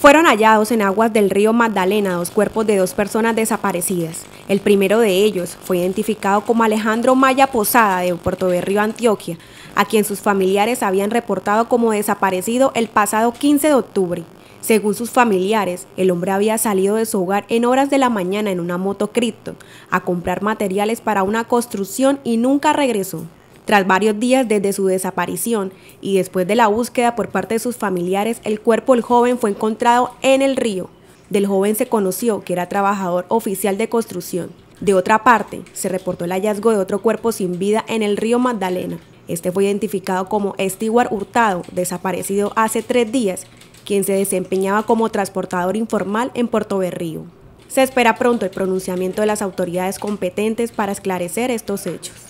Fueron hallados en aguas del río Magdalena dos cuerpos de dos personas desaparecidas. El primero de ellos fue identificado como Alejandro Maya Posada de Puerto de Río, Antioquia, a quien sus familiares habían reportado como desaparecido el pasado 15 de octubre. Según sus familiares, el hombre había salido de su hogar en horas de la mañana en una moto a comprar materiales para una construcción y nunca regresó. Tras varios días desde su desaparición y después de la búsqueda por parte de sus familiares, el cuerpo del joven fue encontrado en el río. Del joven se conoció que era trabajador oficial de construcción. De otra parte, se reportó el hallazgo de otro cuerpo sin vida en el río Magdalena. Este fue identificado como Stewart Hurtado, desaparecido hace tres días, quien se desempeñaba como transportador informal en Puerto Berrío. Se espera pronto el pronunciamiento de las autoridades competentes para esclarecer estos hechos.